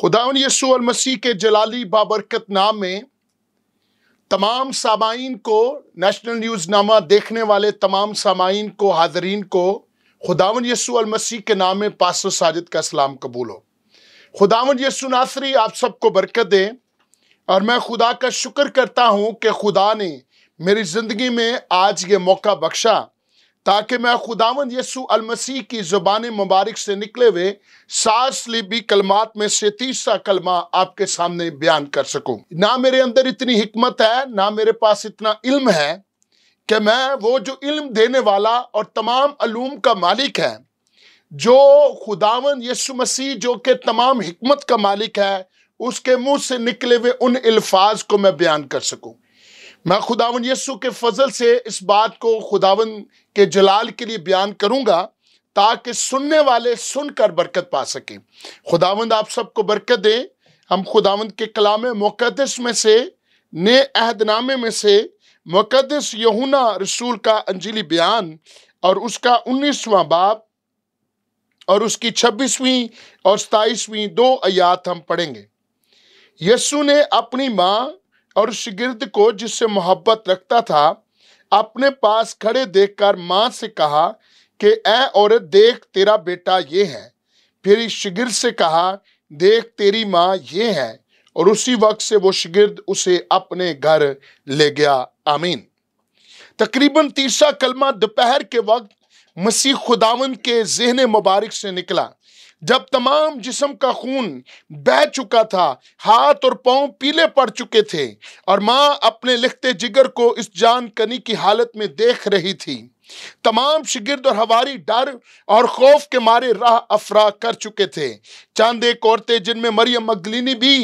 खुदा यसू मसीह के जलाली बाबरकत नाम में तमाम सामाइन को नेशनल न्यूज़ नामा देखने वाले तमाम सामाइन को हाजरीन को खुदावन यसू मसीह के नाम में पास साजिद का सलाम कबूल हो खुदावन यसू नासरी आप सबको बरकत दें और मैं खुदा का शुक्र करता हूँ कि खुदा ने मेरी ज़िंदगी में आज ये मौका बख्शा ताकि मैं खुदावन यसु अलमसीह की ज़ुबान मुबारक से निकले हुए सास लिबी कलमात में से तीसरा कलमा आपके सामने बयान कर सकूं ना मेरे अंदर इतनी हिकमत है ना मेरे पास इतना इल्म है कि मैं वो जो इल्म देने वाला और तमाम अलूम का मालिक है जो खुदावन यसु मसीह जो कि तमाम हमत का मालिक है उसके मुंह से निकले हुए उन अल्फाज को मैं बयान कर सकूं मैं खुदावन यसु के फजल से इस बात को खुदावन के जलाल के लिए बयान करूंगा ताकि सुनने वाले सुनकर बरकत पा सकें खुदावंद आप सबको बरकत दें हम खुदावंद के कलाम मुकदस में से नए अहदनामे में से मुकदस यहूना रसूल का अंजली बयान और उसका उन्नीसवां बाप और उसकी छब्बीसवीं और सताईसवीं दो आयात हम पढ़ेंगे यस्सु ने अपनी माँ और शिगिर्द को जिससे मोहब्बत रखता था अपने पास खड़े देखकर माँ से कहा कि ए औरत देख तेरा बेटा ये है फिर शिगिर से कहा देख तेरी माँ ये है और उसी वक्त से वो शिगिर्द उसे अपने घर ले गया आमीन तकरीबन तीसरा कलमा दोपहर के वक्त मसीह खुदावन के जहन मुबारक से निकला जब तमाम जिसम का खून बह चुका था हाथ और पांव पीले पड़ चुके थे और माँ अपने लिखते जिगर को इस जान कनी की हालत में देख रही थी तमाम शिगिर्द और हवारी डर और खौफ के मारे राह अफरा कर चुके थे चांद एक औरतें जिनमें मरियम मगलिनी भी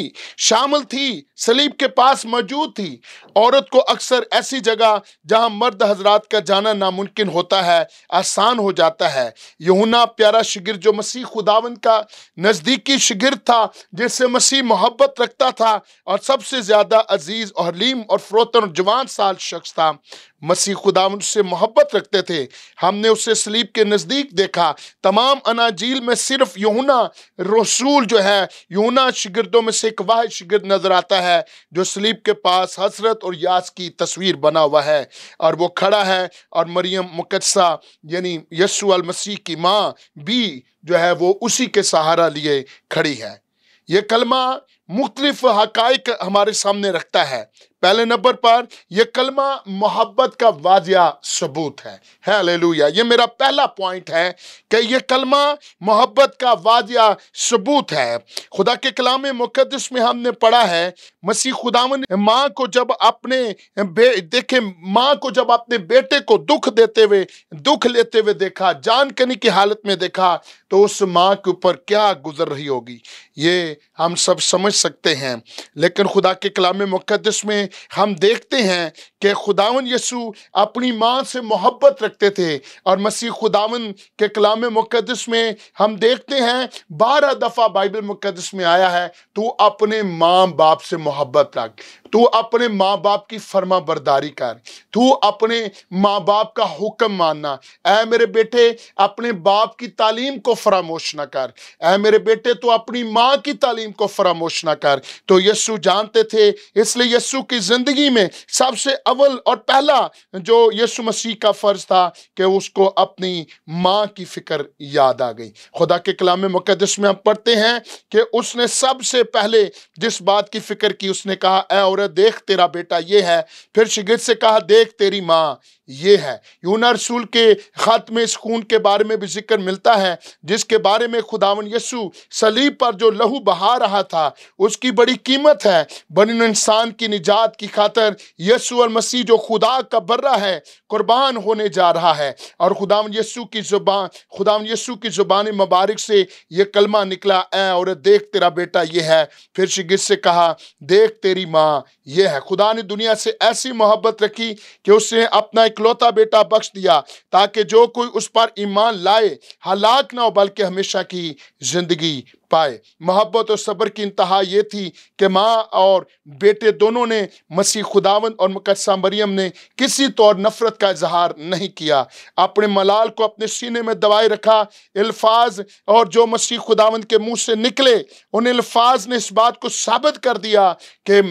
शामिल थी सलीब के पास मौजूद थी औरत को अक्सर ऐसी जगह जहां मर्द हजरात का जाना नामुमकिन होता है आसान हो जाता है यूना प्यारा शिगिर जो मसीह खुदावन का नज़दीकी शिगिर था जिससे मसीह मोहब्बत रखता था और सबसे ज़्यादा अजीज़ और लीम और फ्रोतन और जवान साल शख्स था मसीह खुदावन से मोहब्बत रखते सकते थे हमने उसे स्लीप के नज़दीक देखा तमाम अनाजील में सिर्फ यूना रसूल जो है यूना शिगिर्दों में से एक वाह शिगिर्द नज़र आता है जो स्लीप के पास हसरत और यास की तस्वीर बना हुआ है और वो खड़ा है और मरियम मुकदसा यानी यस्सु मसीह की माँ भी जो है वो उसी के सहारा लिए खड़ी है ये कलमा मुख्तलिफ हक हमारे सामने रखता है पहले नंबर पर यह कलमा मोहब्बत का वाजिया सबूत है है ये मेरा पहला पॉइंट है कि यह कलमा मोहब्बत का वाजिया सबूत है खुदा के कलाम मुकदस में हमने पढ़ा है मसीह खुदावन माँ को जब अपने देखे माँ को जब अपने बेटे को दुख देते हुए दुख लेते हुए देखा जान कनी की हालत में देखा तो उस माँ के ऊपर क्या गुजर रही होगी ये हम सब समझ सकते हैं लेकिन खुदा के कलाम मुकदस में हम देखते हैं कि खुदावन यसु अपनी माँ से मोहब्बत रखते थे और मसीह खुदावन के कलाम मुकदस में हम देखते हैं बारह दफ़ा बाइबल मुकदस में आया है तू अपने माँ बाप से मोहब्बत रख तू अपने माँ बाप की फर्मा बरदारी कर तू अपने माँ बाप का हुक्म मानना ऐ मेरे बेटे अपने बाप की तालीम को फरामोश न कर ऐ मेरे बेटे तू अपनी माँ की तालीम को फरामोश कर तो यस्सु जानते थे इसलिए यस्सु की जिंदगी में सबसे अव्वल और पहला जो यस्सु मसीह का फर्ज था कि उसको अपनी माँ की फिक्र याद आ गई खुदा के कलाम मुकदस में हम पढ़ते हैं कि उसने सबसे पहले जिस बात की फिक्र की उसने कहा ए औरत देख तेरा बेटा ये है फिर शिगिर से कहा देख तेरी माँ ये है यूना रसूल के ख़त में सुकून के बारे में भी जिक्र मिलता है जिसके बारे में खुदावन यसु सलीब पर जो लहू बहा रहा था उसकी बड़ी कीमत है बन इंसान की निजात की खातर यसु और मसीह जो खुदा का बर्रा है कुर्बान होने जा रहा है और खुदावन यसु की जुबान खुदावन यसु की जुबान मुबारक से ये कलमा निकला ए और देख तेरा बेटा ये है फिर शिगिर से कहा देख तेरी माँ ये है खुदा ने दुनिया से ऐसी मोहब्बत रखी कि उसने अपना इकलौता बेटा बख्श दिया ताकि जो कोई उस पर ईमान लाए हलाक ना हो बल्कि हमेशा की जिंदगी पाए मोहब्बत और सब्र की इंतहा ये थी कि माँ और बेटे दोनों ने मसीह खुदावंद और मुकदसा मरियम ने किसी तौर नफ़रत का इजहार नहीं किया अपने मलाल को अपने सीने में दबाए रखा अल्फाज और जो मसीह खुदावंद के मुंह से निकले उन अल्फाज ने इस बात को साबित कर दिया कि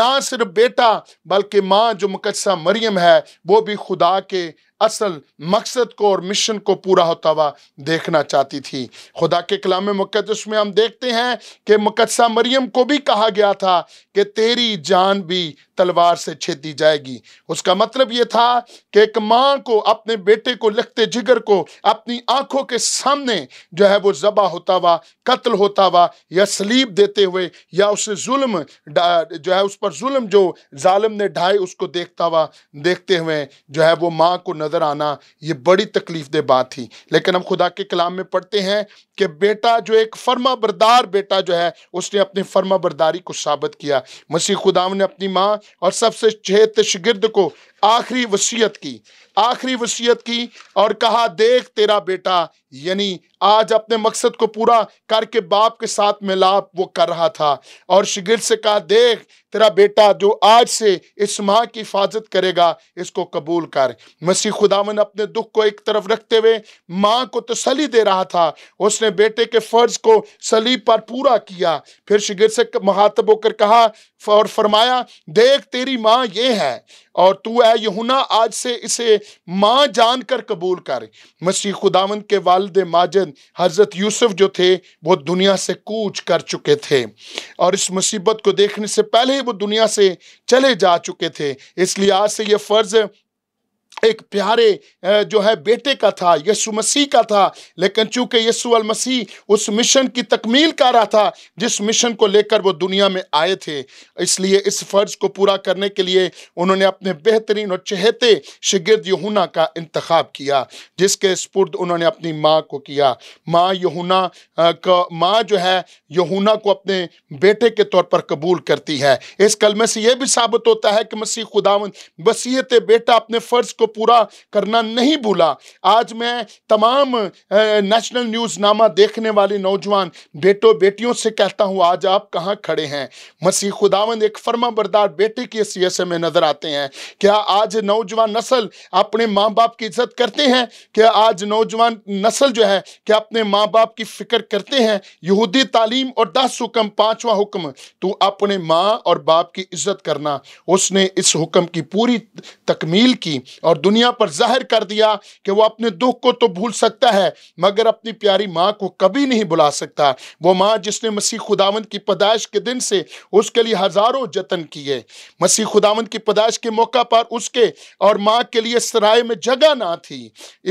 ना सिर्फ बेटा बल्कि माँ जो मुकदसा मरियम है वो भी खुदा के असल मकसद को और मिशन को पूरा होता हुआ देखना चाहती थी खुदा के कलाम मुकदस में हम देखते हैं कि मुकदसा मरियम को भी कहा गया था कि तेरी जान भी तलवार से छेदी जाएगी उसका मतलब यह था कि एक माँ को अपने बेटे को लगते जिगर को अपनी आंखों के सामने जो है वो जबा होता हुआ कत्ल होता हुआ या सलीब देते हुए या उसे जुल्म जो है उस पर जुल्म जो जालिम ने ढाए उसको देखता हुआ देखते हुए जो है वो माँ को नजर नज़र आना ये बड़ी तकलीफ दे बात थी लेकिन हम खुदा के कलाम में पढ़ते हैं कि बेटा जो एक फर्मा बरदार बेटा जो है उसने अपनी फर्मा बरदारी को साबित किया मसीह खुदा ने अपनी माँ और सबसे छह तशगिर्द को आखिरी वसीयत की आखिरी वसीयत की और कहा देख तेरा बेटा यानी आज अपने मकसद को पूरा करके बाप के साथ मिलाप वो कर रहा था और शिगिर से कहा देख तेरा बेटा जो आज से इस माँ की हिफाजत करेगा इसको कबूल कर मसीह खुदावन अपने दुख को एक तरफ रखते हुए माँ को तसली दे रहा था उसने बेटे के फर्ज को सलीब पर पूरा किया फिर शिगिर से महातब होकर कहा और फरमाया देख तेरी माँ ये है और तू यहुना आज से इसे माँ जान कर कबूल कर मसीह खुदावंद के वालद माजद हज़रत यूसुफ जो थे वो दुनिया से कूच कर चुके थे और इस मुसीबत को देखने से पहले ही वो दुनिया से चले जा चुके थे इसलिए आज से ये फ़र्ज़ एक प्यारे जो है बेटे का था यीशु मसीह का था लेकिन चूंकि यीशु अल मसीह उस मिशन की तकमील कर रहा था जिस मिशन को लेकर वो दुनिया में आए थे इसलिए इस फर्ज को पूरा करने के लिए उन्होंने अपने बेहतरीन और चहेते शिगिर्द यहूना का इंतखब किया जिसके स्पुर्द उन्होंने अपनी माँ को किया माँ यहूना का माँ जो है यहूना को अपने बेटे के तौर पर कबूल करती है इस कलमे से यह भी साबित होता है कि मसीह खुदावन बसीत बेटा अपने फ़र्ज़ उसको पूरा करना नहीं भूला आज मैं तमाम नेशनल न्यूज नामा देखने वाले नौजवान बेटों बेटियों से कहता हूँ आज आप कहाँ खड़े हैं मसीह खुदावंद एक फर्मा बरदार बेटे की हैसियत में नजर आते हैं क्या आज नौजवान नस्ल अपने माँ बाप की इज्जत करते हैं क्या आज नौजवान नस्ल जो है क्या अपने माँ बाप की फिक्र करते हैं यहूदी तालीम और दस हुक्म पांचवा हुक्म तू अपने माँ और बाप की इज्जत करना उसने इस हुक्म की पूरी तकमील की और और दुनिया पर जाहिर कर दिया कि वो अपने दुख को तो भूल सकता है मगर अपनी प्यारी माँ को कभी नहीं भुला सकता वो माँ जिसने मसीह खुदावंद की पैदाइश के दिन से उसके लिए हजारों जतन किए मसीह खुदावंद की पैदाइश के मौका पर उसके और माँ के लिए सराय में जगह ना थी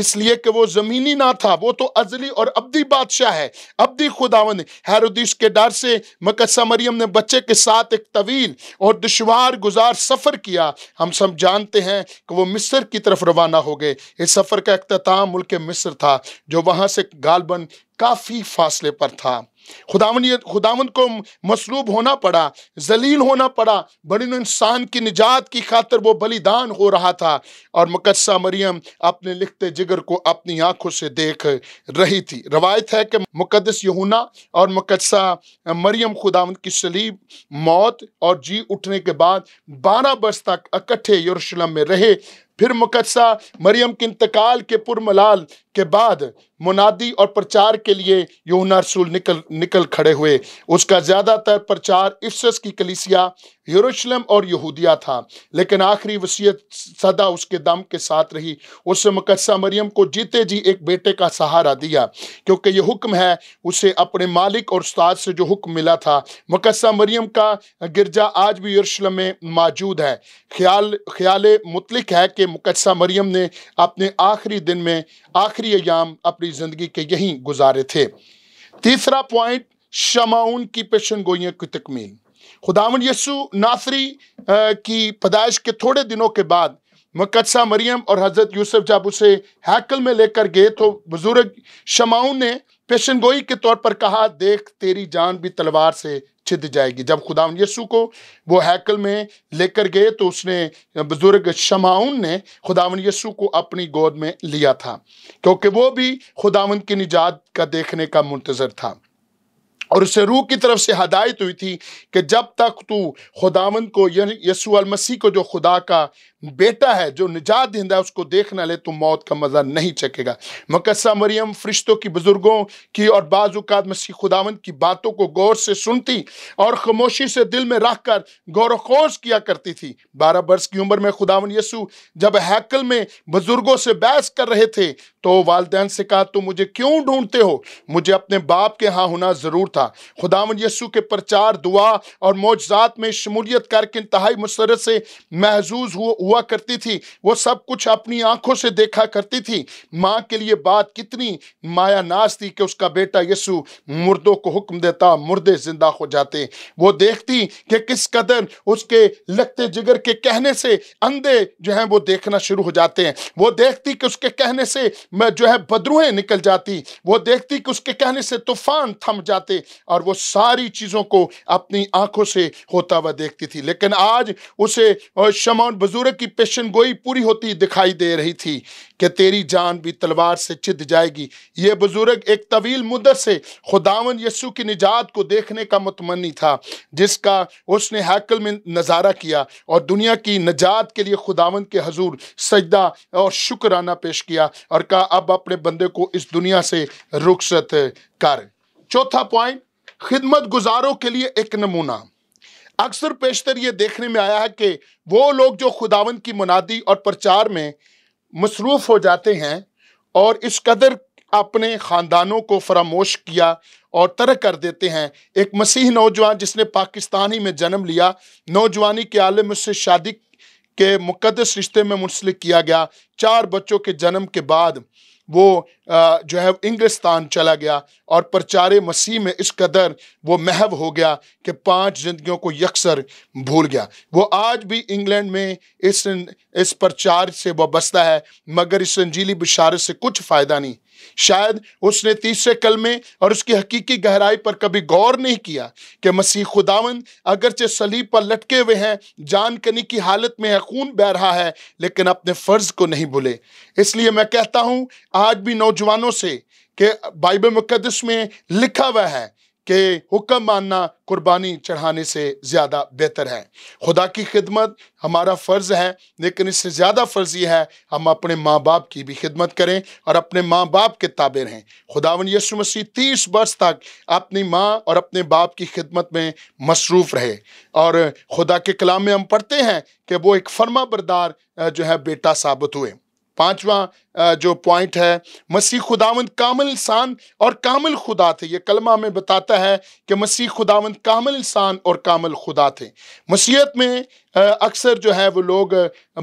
इसलिए कि वो जमीनी ना था वो तो अजली और अब्दी बादशाह है अब्दी खुदावंद हैरुदीश के डर से मकसा मरियम ने बच्चे के साथ एक तवील और दुशवार गुजार सफर किया हम सब जानते हैं कि वो मिस्र की तरफ रवाना हो गए इस सफ़र का अख्ताम मुल्क मिस्र था जो वहाँ से गालबन काफ़ी फासले पर था खुदावन खुदावन को मसलूब होना पड़ा जलील होना पड़ा बड़ी इंसान की निजात की खातर वो बलिदान हो रहा था और मुकदसा मरियम अपने लिखते जिगर को अपनी आंखों से देख रही थी रवायत है कि मुकदस यहूना और मुकदसा मरियम खुदावन की सलीब मौत और जी उठने के बाद बारह बरस तक इकट्ठे यरूशलम में रहे फिर मुकदसा मरियम के इंतकाल के पुरमलाल के बाद मुनादी और प्रचार के लिए योना रसूल निकल निकल खड़े हुए उसका ज़्यादातर प्रचार इफ्सस की कलिसिया यरूशलेम और यहूदिया था लेकिन आखिरी वसीयत सदा उसके दम के साथ रही उसने मुकदसा मरियम को जीते जी एक बेटे का सहारा दिया क्योंकि यह हुक्म है उसे अपने मालिक और उस्ताद से जो हुक्म मिला था मुकदसा मरियम का गिरजा आज भी यरूशलेम में मौजूद है ख्याल ख्याल मुतलिक है कि मुकदसा मरियम ने अपने आखिरी दिन में आखिरी अयाम अपनी ज़िंदगी के यहीं गुजारे थे तीसरा पॉइंट शमाउन की पेशन गोइयों की तकमील खुदावन यसु नासरी की पैदाइश के थोड़े दिनों के बाद मकदसा मरियम और हज़रत यूसुफ जब उसे हैकल में लेकर गए तो बुजुर्ग शमाऊ ने पेशन गोई के तौर पर कहा देख तेरी जान भी तलवार से छिद जाएगी जब खुदावन यसु को वो हैकल में लेकर गए तो उसने बुजुर्ग शमाउन ने खुदावन यसु को अपनी गोद में लिया था क्योंकि वो भी खुदावन की निजात का देखने का मुंतज़र था और उसे रूह की तरफ से हदायत हुई थी कि जब तक तू खुदावंद को यसू मसीह को जो खुदा का बेटा है जो निजात दिंदा है उसको देखना ले तो मौत का मज़ा नहीं चखेगा मकस्सा मरियम फरिश्तों की बुज़ुर्गों की और बाजुकात मसीह खुदावंद की बातों को गौर से सुनती और खामोशी से दिल में रख कर गौर खोज किया करती थी बारह वर्ष की उम्र में खुदावन यसु जब हैकल में बुज़ुर्गों से बहस कर रहे थे तो वालदेन से कहा तुम तो मुझे क्यों ढूंढते हो मुझे अपने बाप के यहाँ होना ज़रूर था खुदावन यसु के प्रचार दुआ और मोजात में शमूलियत करके इंतहाई मसरत से महजूज हुआ हुआ करती थी वो सब कुछ अपनी आंखों से देखा करती थी माँ के लिए बात कितनी माया नाश थी कि उसका बेटा यसु मुर्दों को हुक्म देता मुर्दे जिंदा हो जाते वो देखती कि किस कदर उसके लगते जिगर के कहने से अंधे जो हैं वो देखना शुरू हो जाते हैं वो देखती कि उसके कहने से जो है बदरुएं निकल जाती वो देखती कि उसके कहने से तूफान थम जाते और वो सारी चीज़ों को अपनी आंखों से होता हुआ देखती थी लेकिन आज उसे शमान बुजुर्ग की पेशन गोई पूरी होती दिखाई दे रही थी कि तेरी जान भी तलवार से चिद जाएगी ये बुजुर्ग एक तवील मुद्दत से खुदावन यस्सु की निजात को देखने का मतमनी था जिसका उसने हैकल में नज़ारा किया और दुनिया की निजात के लिए खुदावन के हजूर सजदा और शुक्राना पेश किया और कहा अब अपने बंदे को इस दुनिया से रुखसत कर चौथा पॉइंट खिदमत गुजारों के लिए एक नमूना अक्सर पेशतर ये देखने में आया है कि वो लोग जो खुदावन की मुनादी और प्रचार में मसरूफ़ हो जाते हैं और इस कदर अपने ख़ानदानों को फरामोश किया और तरह कर देते हैं एक मसीह नौजवान जिसने पाकिस्तान ही में जन्म लिया नौजवानी के आलम उससे शादी के मुकदस रिश्ते में मुंसलिक किया गया चार बच्चों के जन्म के बाद वो जो है इंग्लिस्तान चला गया और प्रचार मसीह में इस कदर वो महव हो गया कि पांच जिंदगियों को यकसर भूल गया वो आज भी इंग्लैंड में इस इस प्रचार से बसता है मगर इस संजीली बिशारत से कुछ फ़ायदा नहीं शायद उसने तीसरे कल में और उसकी हकीकी गहराई पर कभी गौर नहीं किया कि मसीह खुदावन अगरचे सलीब पर लटके हुए हैं जान कनी की हालत में है खून बह रहा है लेकिन अपने फ़र्ज़ को नहीं भूले इसलिए मैं कहता हूं आज भी नौजवानों से कि बाइबल मुकदस में लिखा हुआ है के हुक्म मानना कुर्बानी चढ़ाने से ज़्यादा बेहतर है खुदा की खिदमत हमारा फ़र्ज़ है लेकिन इससे ज़्यादा फ़र्ज़ ये है हम अपने माँ बाप की भी खिदमत करें और अपने माँ बाप के ताबे रहें खुदावन यसु मसीह तीस वर्ष तक अपनी माँ और अपने बाप की खिदमत में मसरूफ़ रहे और खुदा के कलाम में हम पढ़ते हैं कि वो एक फर्मा बरदार जो है बेटा साबित हुए पाँचवा जो पॉइंट है मसीह खुदावंद कामिल इंसान और कामिल खुदा थे ये कलमा में बताता है कि मसीह खुदावंद कामिल इंसान और कामिल खुदा थे मसीहत में अक्सर जो है वो लोग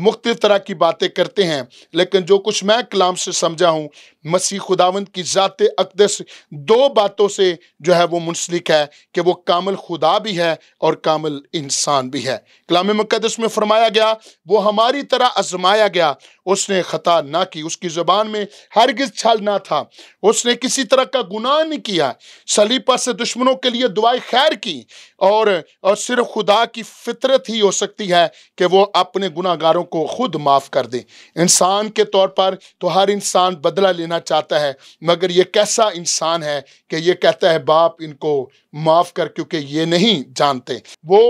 मुख्तु तरह की बातें करते हैं लेकिन जो कुछ मैं कलाम से समझा हूँ मसीह खुदावंद की ज़ात अकदस दो बातों से जो है वो मुंसलिक है कि वो कामिल खुदा भी है और कामिल इंसान भी है कलाम मुकदस में फरमाया गया वो हमारी तरह आजमाया गया उसने ख़ता ना की उसकी उसकी जुबान में हरगिज छल ना था उसने किसी तरह का गुनाह नहीं किया सलीपा से दुश्मनों के लिए दुआई खैर की और, और सिर्फ खुदा की फितरत ही हो सकती है कि वो अपने गुनागारों को खुद माफ़ कर दे इंसान के तौर पर तो हर इंसान बदला लेना चाहता है मगर ये कैसा इंसान है कि ये कहता है बाप इनको माफ़ कर क्योंकि ये नहीं जानते वो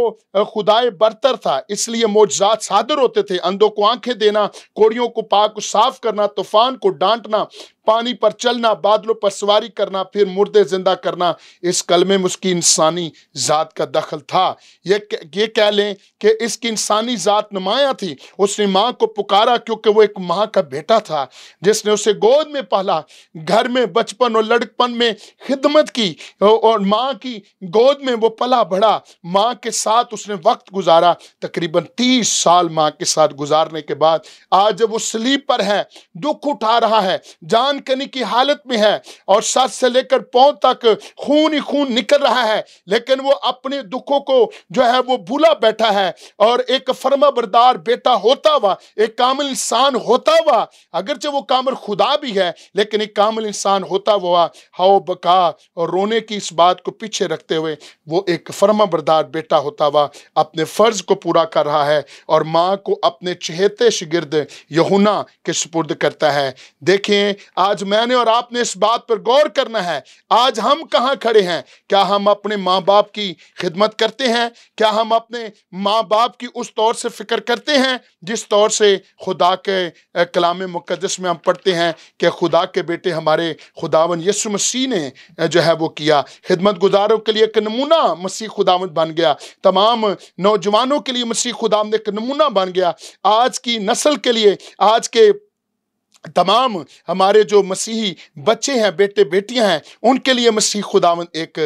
खुदाए बरतर था इसलिए मोजात सादर होते थे अंधों को आंखें देना कोड़ियों को पाक साफ करना तूफान को डांटना पानी पर चलना बादलों पर सवारी करना फिर मुर्दे जिंदा करना इस कलमे में उसकी इंसानी ज़ात का दखल था ये ये कह लें कि इसकी इंसानी ज़ात नुमाया थी उसने माँ को पुकारा क्योंकि वो एक माँ का बेटा था जिसने उसे गोद में पाला घर में बचपन और लड़कपन में खिदमत की और माँ की गोद में वो पला बढ़ा माँ के साथ उसने वक्त गुजारा तकरीबन तीस साल माँ के साथ गुजारने के बाद आज जब वो स्लीप पर है दुख उठा रहा है जान सनसनी की हालत में है और सर से लेकर पांव तक खून ही खून निकल रहा है लेकिन वो अपने दुखों को जो है वो भूला बैठा है और एक फर्मा बरदार बेटा होता हुआ एक कामिल इंसान होता हुआ अगरचे वो कामर खुदा भी है लेकिन एक कामिल इंसान होता हुआ हाओ बका और रोने की इस बात को पीछे रखते हुए वो एक फर्मा बरदार बेटा होता हुआ अपने फर्ज को पूरा कर रहा है और माँ को अपने चहेते शिगिर्द यहुना के सुपुर्द करता है देखें आज मैंने और आपने इस बात पर गौर करना है आज हम कहाँ खड़े हैं क्या हम अपने माँ बाप की खिदमत करते हैं क्या हम अपने माँ बाप की उस तौर से फिक्र करते हैं जिस तौर से खुदा के कलाम मुकदस में हम पढ़ते हैं कि खुदा के बेटे हमारे खुदावन यसु मसीह ने जो है वो किया खिदमत गुजारों के लिए एक नमूना मसीह खुदावन बन गया तमाम नौजवानों के लिए मसीह खुदाम एक नमूना बन गया आज की नस्ल के लिए आज के तमाम हमारे जो मसीही बच्चे हैं बेटे बेटियां हैं उनके लिए मसीह खुदावन एक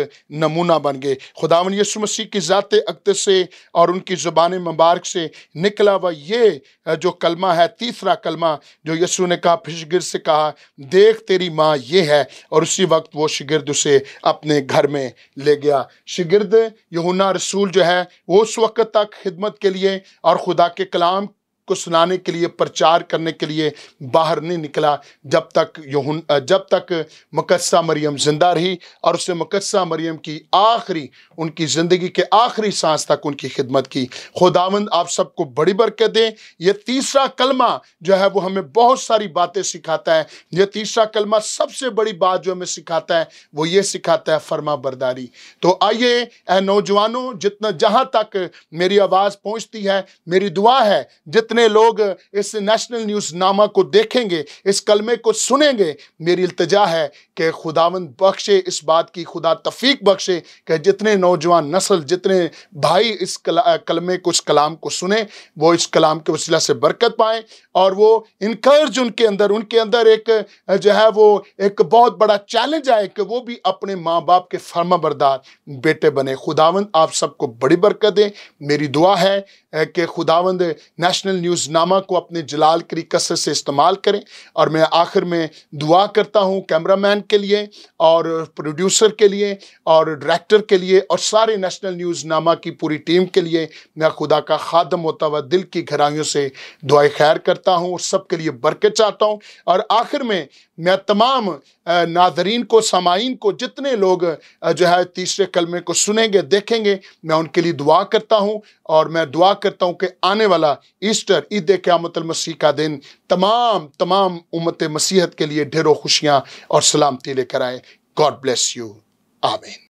नमूना बन गए खुदावन यसु मसीह की ज़ात अक्त से और उनकी ज़ुबान मुबारक से निकला हुआ ये जो कलमा है तीसरा कलमा जो यसु ने कहा फिशगिर से कहा देख तेरी माँ ये है और उसी वक्त वो शिगिर्द उसे अपने घर में ले गया शिगिर्द यहुना रसूल जो है उस वक्त तक खिदमत के लिए और खुदा के कलाम को सुनाने के लिए प्रचार करने के लिए बाहर नहीं निकला जब तक यहुन जब तक मुकदसा मरियम जिंदा रही और उसने मुकदसा मरियम की आखिरी उनकी ज़िंदगी के आखिरी सांस तक उनकी खिदमत की खुदावंद आप सबको बड़ी बरकत दें यह तीसरा कलमा जो है वो हमें बहुत सारी बातें सिखाता है यह तीसरा कलमा सबसे बड़ी बात जो हमें सिखाता है वो ये सिखाता है फर्मा बरदारी तो आइए ए नौजवानों जितना जहाँ तक मेरी आवाज़ पहुँचती है मेरी दुआ है जितने जितने लोग इस नेशनल न्यूज़ नामा को देखेंगे इस कलमे को सुनेंगे मेरी अल्तजा है कि खुदावंद बख्शे इस बात की खुदा तफीक बख्शे कि जितने नौजवान नस्ल जितने भाई इस कला, कलमे को इस कलाम को सुने वो इस कलाम के वसीला से बरकत पाएँ और वो इनकर्ज उनके अंदर उनके अंदर एक जो है वो एक बहुत बड़ा चैलेंज आए कि वो भी अपने माँ बाप के फर्मा बरदार बेटे बने खुदावंद आप सबको बड़ी बरकत दें मेरी दुआ है कि खुदावंद नेशनल न्यूज़ न्यूज़नामा को अपने जलाल करी कसर से इस्तेमाल करें और मैं आखिर में दुआ करता हूँ कैमरामैन के लिए और प्रोड्यूसर के लिए और डायरेक्टर के लिए और सारे नेशनल न्यूज़नामा की पूरी टीम के लिए मैं खुदा का खादम होता हुआ दिल की घराइयों से दुआ खैर करता हूँ और सब के लिए बरकत चाहता हूँ और आखिर में मैं तमाम नाजरीन को सामाइन को जितने लोग जो है तीसरे कलमे को सुनेंगे देखेंगे मैं उनके लिए दुआ करता हूँ और मैं दुआ करता हूँ कि आने वाला ईस्टर ईद क्यामत मसीह का दिन तमाम तमाम उम्मत मसीहत के लिए ढेरों खुशियाँ और सलामती लेकर आए गॉड ब्लेस यू आमीन